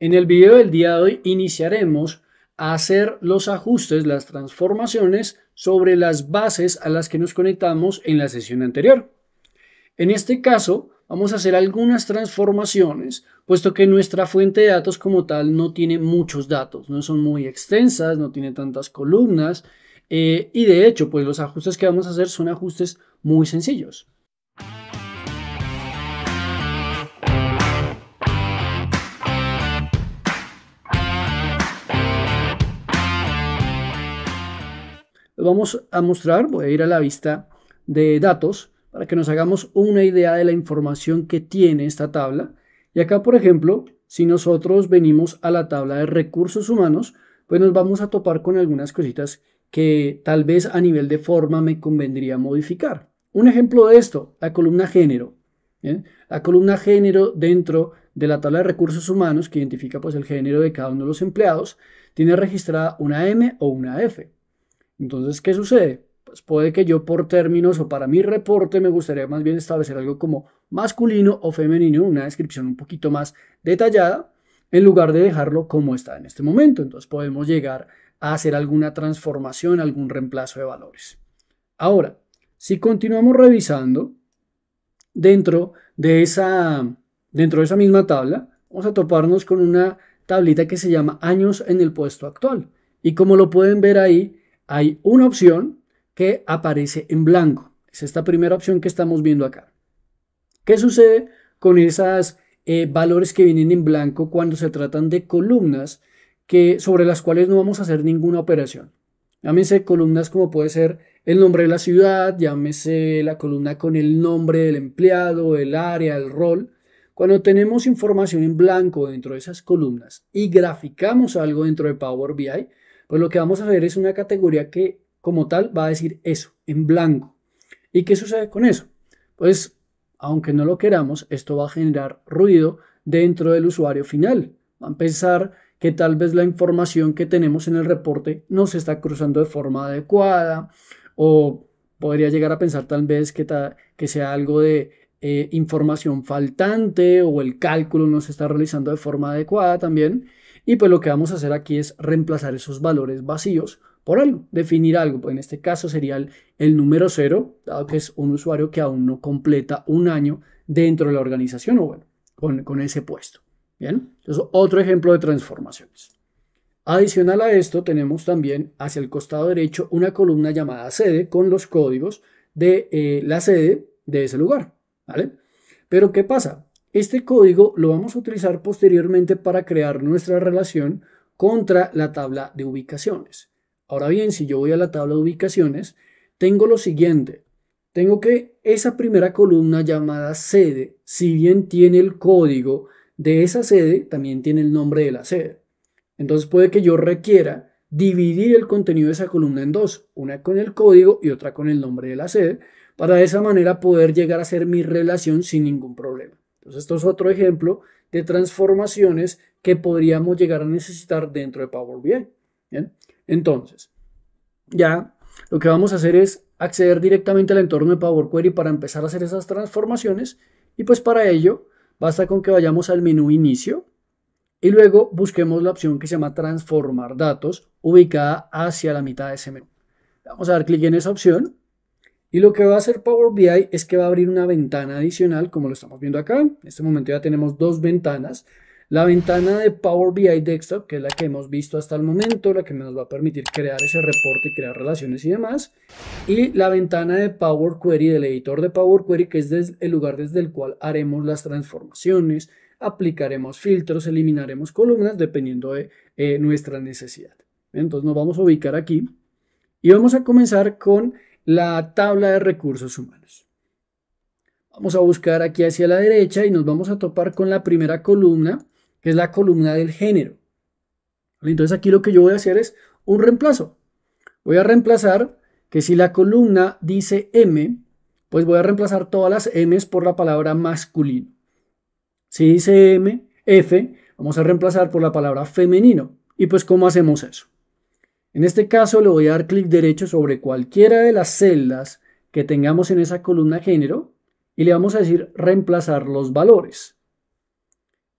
En el video del día de hoy iniciaremos a hacer los ajustes, las transformaciones sobre las bases a las que nos conectamos en la sesión anterior. En este caso, vamos a hacer algunas transformaciones, puesto que nuestra fuente de datos como tal no tiene muchos datos, no son muy extensas, no tiene tantas columnas, eh, y de hecho, pues los ajustes que vamos a hacer son ajustes muy sencillos. vamos a mostrar, voy a ir a la vista de datos para que nos hagamos una idea de la información que tiene esta tabla. Y acá, por ejemplo, si nosotros venimos a la tabla de recursos humanos, pues nos vamos a topar con algunas cositas que tal vez a nivel de forma me convendría modificar. Un ejemplo de esto, la columna género. ¿eh? La columna género dentro de la tabla de recursos humanos que identifica pues el género de cada uno de los empleados tiene registrada una M o una F. Entonces, ¿qué sucede? Pues puede que yo por términos o para mi reporte me gustaría más bien establecer algo como masculino o femenino, una descripción un poquito más detallada, en lugar de dejarlo como está en este momento. Entonces podemos llegar a hacer alguna transformación, algún reemplazo de valores. Ahora, si continuamos revisando dentro de esa, dentro de esa misma tabla, vamos a toparnos con una tablita que se llama años en el puesto actual. Y como lo pueden ver ahí, hay una opción que aparece en blanco. Es esta primera opción que estamos viendo acá. ¿Qué sucede con esos eh, valores que vienen en blanco cuando se tratan de columnas que, sobre las cuales no vamos a hacer ninguna operación? Llámese columnas como puede ser el nombre de la ciudad, llámese la columna con el nombre del empleado, el área, el rol. Cuando tenemos información en blanco dentro de esas columnas y graficamos algo dentro de Power BI, pues lo que vamos a hacer es una categoría que como tal va a decir eso, en blanco. ¿Y qué sucede con eso? Pues aunque no lo queramos, esto va a generar ruido dentro del usuario final. van a pensar que tal vez la información que tenemos en el reporte no se está cruzando de forma adecuada o podría llegar a pensar tal vez que, sea algo de eh, información faltante o el cálculo no se está realizando de forma adecuada también y pues lo que vamos a hacer aquí es reemplazar esos valores vacíos por algo, definir algo. Pues, en este caso sería el, número 0, dado que es un usuario que aún no completa un año dentro de la organización o bueno, con, ese puesto. Bien, entonces otro ejemplo de transformaciones. Adicional a esto tenemos también hacia el costado derecho una columna llamada sede con los códigos de eh, la sede de ese lugar. ¿vale? Pero ¿qué pasa? Este código lo vamos a utilizar posteriormente para crear nuestra relación contra la tabla de ubicaciones. Ahora bien, si yo voy a la tabla de ubicaciones, tengo lo siguiente. Tengo que esa primera columna llamada sede, si bien tiene el código de esa sede, también tiene el nombre de la sede. Entonces puede que yo requiera dividir el contenido de esa columna en dos, una con el código y otra con el nombre de la sede, para de esa manera poder llegar a ser mi relación sin ningún problema. Entonces, esto es otro ejemplo de transformaciones que podríamos llegar a necesitar dentro de Power BI. Entonces, ya lo que vamos a hacer es acceder directamente al entorno de Power Query para empezar a hacer esas transformaciones y pues para ello basta con que vayamos al menú inicio y luego busquemos la opción que se llama transformar datos ubicada hacia la mitad de ese menú. Vamos a dar clic en esa opción y lo que va a hacer Power BI es que va a abrir una ventana adicional, como lo estamos viendo acá. En este momento ya tenemos dos ventanas. La ventana de Power BI Desktop, que es la que hemos visto hasta el momento, la que nos va a permitir crear ese reporte, crear relaciones y demás. Y la ventana de Power Query, del editor de Power Query, que es el lugar desde el cual haremos las transformaciones, aplicaremos filtros, eliminaremos columnas, dependiendo de eh, nuestra necesidad. Entonces nos vamos a ubicar aquí y vamos a comenzar con la tabla de recursos humanos. Vamos a buscar aquí hacia la derecha y nos vamos a topar con la primera columna, que es la columna del género. Entonces aquí lo que yo voy a hacer es un reemplazo. Voy a reemplazar que si la columna dice M, pues voy a reemplazar todas las M's por la palabra masculino. Si dice M, F, vamos a reemplazar por la palabra femenino. ¿Y pues cómo hacemos eso? En este caso le voy a dar clic derecho sobre cualquiera de las celdas que tengamos en esa columna género y le vamos a decir reemplazar los valores.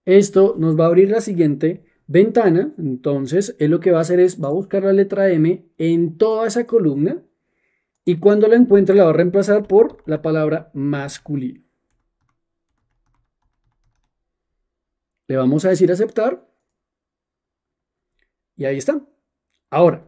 Esto nos va a abrir la siguiente ventana, entonces él lo que va a hacer es, va a buscar la letra M en toda esa columna y cuando la encuentre la va a reemplazar por la palabra masculino. Le vamos a decir aceptar y ahí está. Ahora,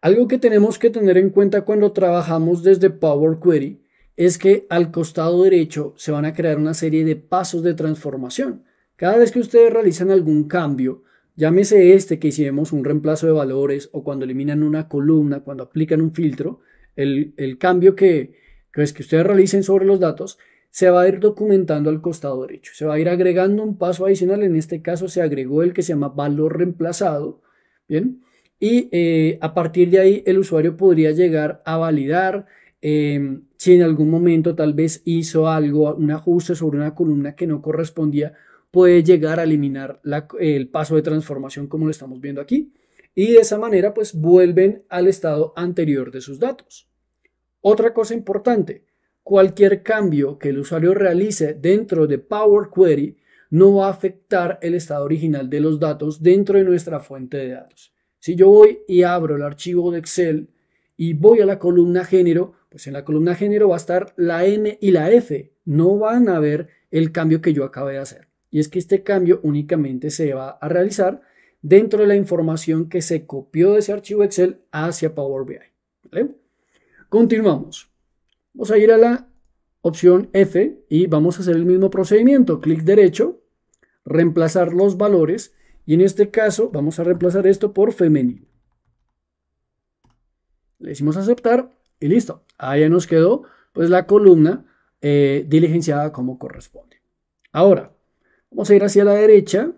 algo que tenemos que tener en cuenta cuando trabajamos desde Power Query es que al costado derecho se van a crear una serie de pasos de transformación. Cada vez que ustedes realizan algún cambio, llámese este que hicimos un reemplazo de valores o cuando eliminan una columna, cuando aplican un filtro, el, cambio que, que ustedes realicen sobre los datos se va a ir documentando al costado derecho. Se va a ir agregando un paso adicional, en este caso se agregó el que se llama valor reemplazado, ¿bien? y eh, a partir de ahí el usuario podría llegar a validar em, si en algún momento tal vez hizo algo, un ajuste sobre una columna que no correspondía, puede llegar a eliminar el paso de transformación como lo estamos viendo aquí y de esa manera pues vuelven al estado anterior de sus datos. Otra cosa importante, cualquier cambio que el usuario realice dentro de Power Query no va a afectar el estado original de los datos dentro de nuestra fuente de datos. Si yo voy y abro el archivo de Excel y voy a la columna género, pues en la columna género va a estar la N y la F. No van a ver el cambio que yo acabé de hacer. Y es que este cambio únicamente se va a realizar dentro de la información que se copió de ese archivo Excel hacia Power BI. Continuamos. Vamos a ir a la opción F y vamos a hacer el mismo procedimiento. Clic derecho, reemplazar los valores y en este caso vamos a reemplazar esto por femenino. Le decimos aceptar y listo. Ahí ya nos quedó pues la columna eh, diligenciada como corresponde. Ahora, vamos a ir hacia la derecha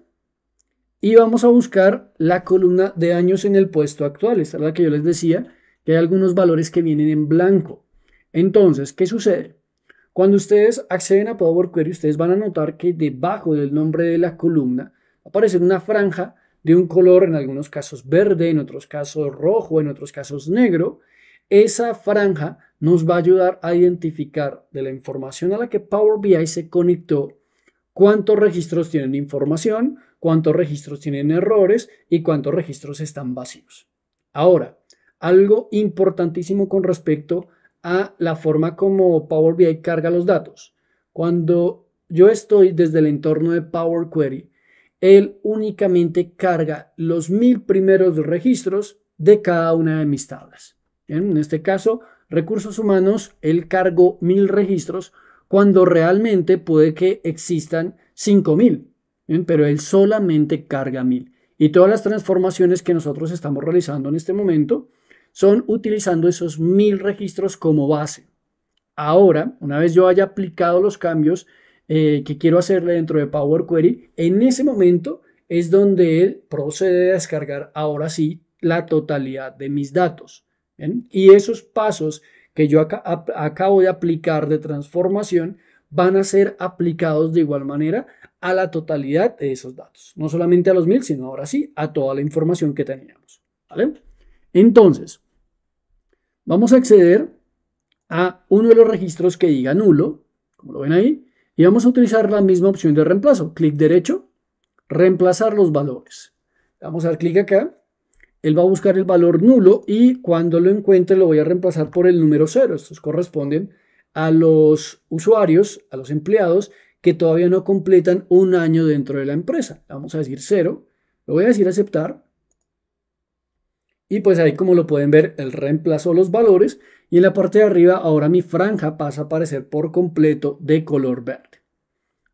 y vamos a buscar la columna de años en el puesto actual. Esta es la que yo les decía, que hay algunos valores que vienen en blanco. Entonces, ¿qué sucede? Cuando ustedes acceden a Power Query, ustedes van a notar que debajo del nombre de la columna aparecer una franja de un color, en algunos casos verde, en otros casos rojo, en otros casos negro. Esa franja nos va a ayudar a identificar de la información a la que Power BI se conectó cuántos registros tienen información, cuántos registros tienen errores y cuántos registros están vacíos. Ahora, algo importantísimo con respecto a la forma como Power BI carga los datos. Cuando yo estoy desde el entorno de Power Query él únicamente carga los mil primeros registros de cada una de mis tablas. en este caso, recursos humanos, él cargo mil registros cuando realmente puede que existan cinco mil, pero él solamente carga mil. Y todas las transformaciones que nosotros estamos realizando en este momento son utilizando esos mil registros como base. Ahora, una vez yo haya aplicado los cambios, eh, que quiero hacerle dentro de Power Query, en ese momento es donde él procede a descargar ahora sí la totalidad de mis datos. Y esos pasos que yo acabo de aplicar de transformación van a ser aplicados de igual manera a la totalidad de esos datos. No solamente a los 1000, sino ahora sí a toda la información que teníamos. Entonces, vamos a acceder a uno de los registros que diga nulo, como lo ven ahí, y vamos a utilizar la misma opción de reemplazo. Clic derecho, reemplazar los valores. Vamos a dar clic acá. Él va a buscar el valor nulo y cuando lo encuentre lo voy a reemplazar por el número 0. Estos corresponden a los usuarios, a los empleados que todavía no completan un año dentro de la empresa. Vamos a decir 0. Le voy a decir aceptar y pues ahí como lo pueden ver, el reemplazó los valores y en la parte de arriba ahora mi franja pasa a aparecer por completo de color verde.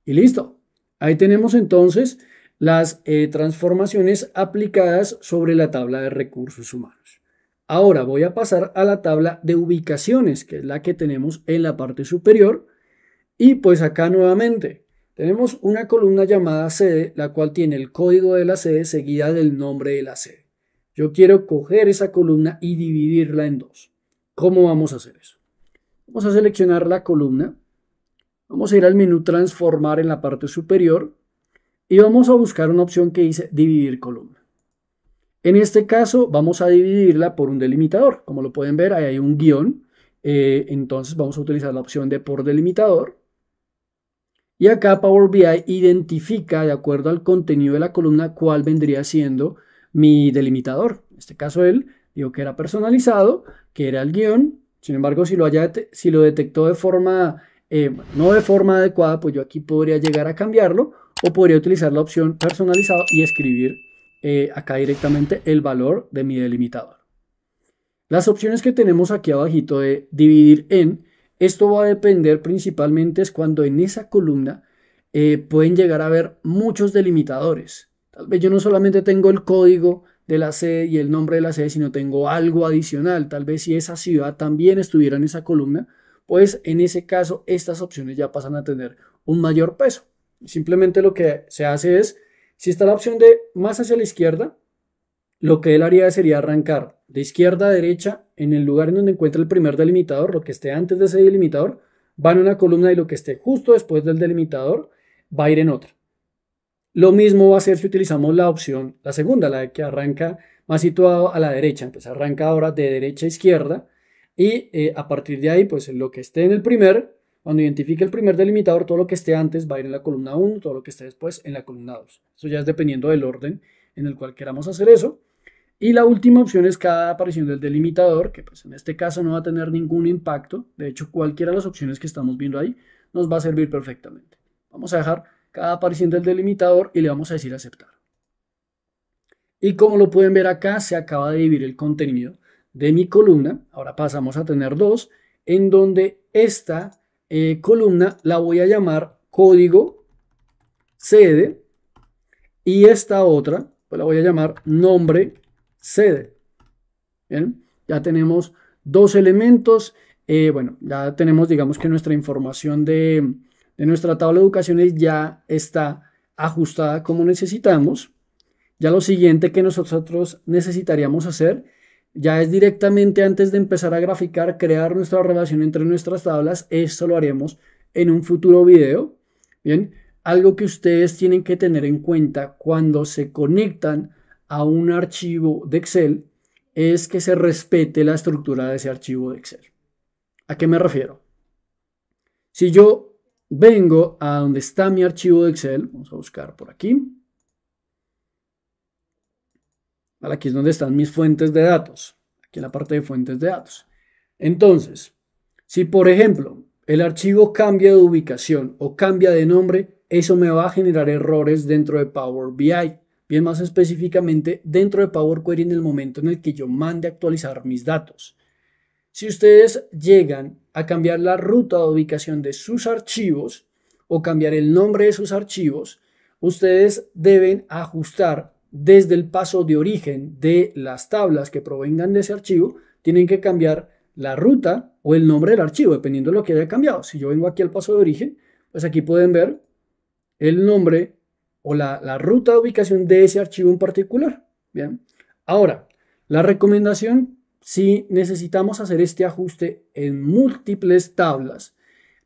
Y listo. Ahí tenemos entonces las eh, transformaciones aplicadas sobre la tabla de recursos humanos. Ahora voy a pasar a la tabla de ubicaciones, que es la que tenemos en la parte superior. Y pues acá nuevamente tenemos una columna llamada sede, la cual tiene el código de la sede seguida del nombre de la sede. Yo quiero coger esa columna y dividirla en dos. ¿Cómo vamos a hacer eso? Vamos a seleccionar la columna. Vamos a ir al menú transformar en la parte superior y vamos a buscar una opción que dice dividir columna. En este caso vamos a dividirla por un delimitador. Como lo pueden ver, ahí hay un guión. Eh, entonces vamos a utilizar la opción de por delimitador. Y acá Power BI identifica de acuerdo al contenido de la columna cuál vendría siendo mi delimitador. En este caso él dijo que era personalizado, que era el guión. Sin embargo, si lo, haya, si lo detectó de forma, eh, no de forma adecuada, pues yo aquí podría llegar a cambiarlo o podría utilizar la opción personalizado y escribir eh, acá directamente el valor de mi delimitador. Las opciones que tenemos aquí abajito de dividir en, esto va a depender principalmente es cuando en esa columna eh, pueden llegar a haber muchos delimitadores. Tal vez yo no solamente tengo el código de la sede y el nombre de la sede, sino tengo algo adicional. Tal vez si esa ciudad también estuviera en esa columna, pues en ese caso estas opciones ya pasan a tener un mayor peso. Simplemente lo que se hace es, si está la opción de más hacia la izquierda, lo que él haría sería arrancar de izquierda a derecha en el lugar en donde encuentra el primer delimitador, lo que esté antes de ese delimitador, va en una columna y lo que esté justo después del delimitador va a ir en otra. Lo mismo va a ser si utilizamos la opción, la segunda, la que arranca más situado a la derecha. Entonces arranca ahora de derecha a izquierda y eh, a partir de ahí, pues lo que esté en el primer, cuando identifique el primer delimitador, todo lo que esté antes va a ir en la columna 1, todo lo que esté después en la columna 2. Eso ya es dependiendo del orden en el cual queramos hacer eso. Y la última opción es cada aparición del delimitador, que pues en este caso no va a tener ningún impacto. De hecho, cualquiera de las opciones que estamos viendo ahí nos va a servir perfectamente. Vamos a dejar cada apareciendo el delimitador y le vamos a decir aceptar. Y como lo pueden ver acá, se acaba de dividir el contenido de mi columna. Ahora pasamos a tener dos, en donde esta eh, columna la voy a llamar código sede y esta otra pues la voy a llamar nombre sede. Bien, ya tenemos dos elementos. Eh, bueno, ya tenemos, digamos que nuestra información de, en nuestra tabla de educaciones ya está ajustada como necesitamos. Ya lo siguiente que nosotros necesitaríamos hacer ya es directamente antes de empezar a graficar, crear nuestra relación entre nuestras tablas. Esto lo haremos en un futuro video. Bien, algo que ustedes tienen que tener en cuenta cuando se conectan a un archivo de Excel es que se respete la estructura de ese archivo de Excel. ¿A qué me refiero? Si yo vengo a donde está mi archivo de Excel, vamos a buscar por aquí. aquí es donde están mis fuentes de datos, aquí en la parte de fuentes de datos. Entonces, si por ejemplo el archivo cambia de ubicación o cambia de nombre, eso me va a generar errores dentro de Power BI. Bien más específicamente dentro de Power Query en el momento en el que yo mande actualizar mis datos. Si ustedes llegan a cambiar la ruta de ubicación de sus archivos o cambiar el nombre de sus archivos, ustedes deben ajustar desde el paso de origen de las tablas que provengan de ese archivo, tienen que cambiar la ruta o el nombre del archivo, dependiendo de lo que haya cambiado. Si yo vengo aquí al paso de origen, pues aquí pueden ver el nombre o la, ruta de ubicación de ese archivo en particular. Bien. Ahora, la recomendación si necesitamos hacer este ajuste en múltiples tablas,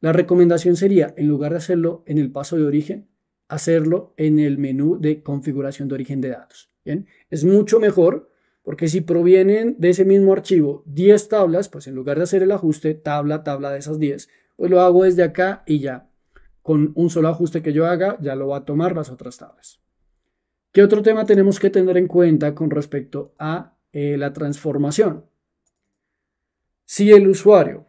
la recomendación sería, en lugar de hacerlo en el paso de origen, hacerlo en el menú de configuración de origen de datos. ¿bien? Es mucho mejor porque si provienen de ese mismo archivo 10 tablas, pues en lugar de hacer el ajuste tabla, tabla de esas 10, pues lo hago desde acá y ya. Con un solo ajuste que yo haga, ya lo va a tomar las otras tablas. ¿Qué otro tema tenemos que tener en cuenta con respecto a eh, la transformación. Si el usuario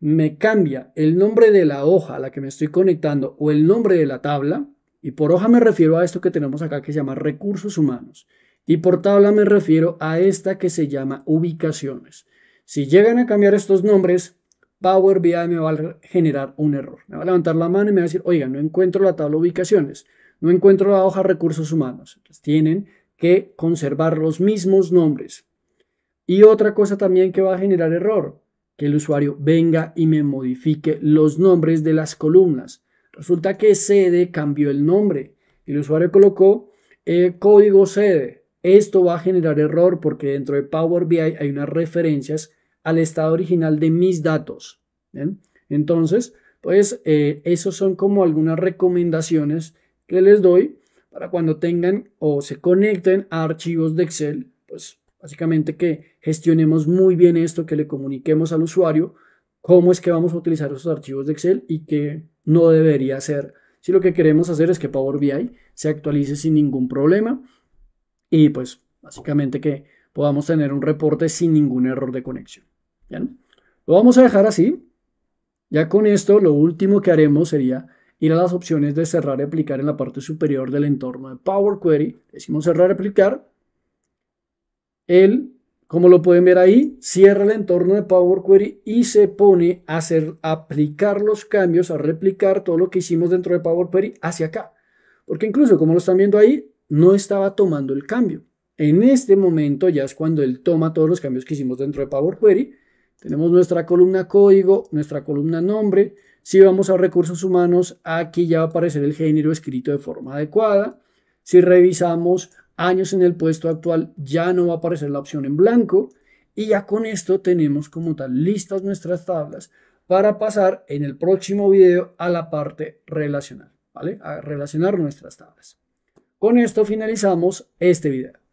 me cambia el nombre de la hoja a la que me estoy conectando o el nombre de la tabla, y por hoja me refiero a esto que tenemos acá que se llama recursos humanos, y por tabla me refiero a esta que se llama ubicaciones. Si llegan a cambiar estos nombres, Power BI me va a generar un error. Me va a levantar la mano y me va a decir, oiga, no encuentro la tabla ubicaciones, no encuentro la hoja recursos humanos. Entonces, tienen que conservar los mismos nombres. Y otra cosa también que va a generar error, que el usuario venga y me modifique los nombres de las columnas. Resulta que sede cambió el nombre y el usuario colocó eh, código sede. Esto va a generar error porque dentro de Power BI hay unas referencias al estado original de mis datos. Entonces, pues eh, esos son como algunas recomendaciones que les doy para cuando tengan o se conecten a archivos de Excel, pues Básicamente que gestionemos muy bien esto, que le comuniquemos al usuario cómo es que vamos a utilizar esos archivos de Excel y que no debería ser. Si lo que queremos hacer es que Power BI se actualice sin ningún problema y pues básicamente que podamos tener un reporte sin ningún error de conexión. Lo vamos a dejar así. Ya con esto lo último que haremos sería ir a las opciones de cerrar y aplicar en la parte superior del entorno de Power Query. Decimos cerrar y aplicar él, como lo pueden ver ahí, cierra el entorno de Power Query y se pone a, hacer, aplicar los cambios, a replicar todo lo que hicimos dentro de Power Query hacia acá. Porque incluso, como lo están viendo ahí, no estaba tomando el cambio. En este momento ya es cuando él toma todos los cambios que hicimos dentro de Power Query. Tenemos nuestra columna código, nuestra columna nombre. Si vamos a recursos humanos, aquí ya va a aparecer el género escrito de forma adecuada. Si revisamos años en el puesto actual, ya no va a aparecer la opción en blanco y ya con esto tenemos como tal listas nuestras tablas para pasar en el próximo video a la parte relacional, ¿vale? A relacionar nuestras tablas. Con esto finalizamos este video.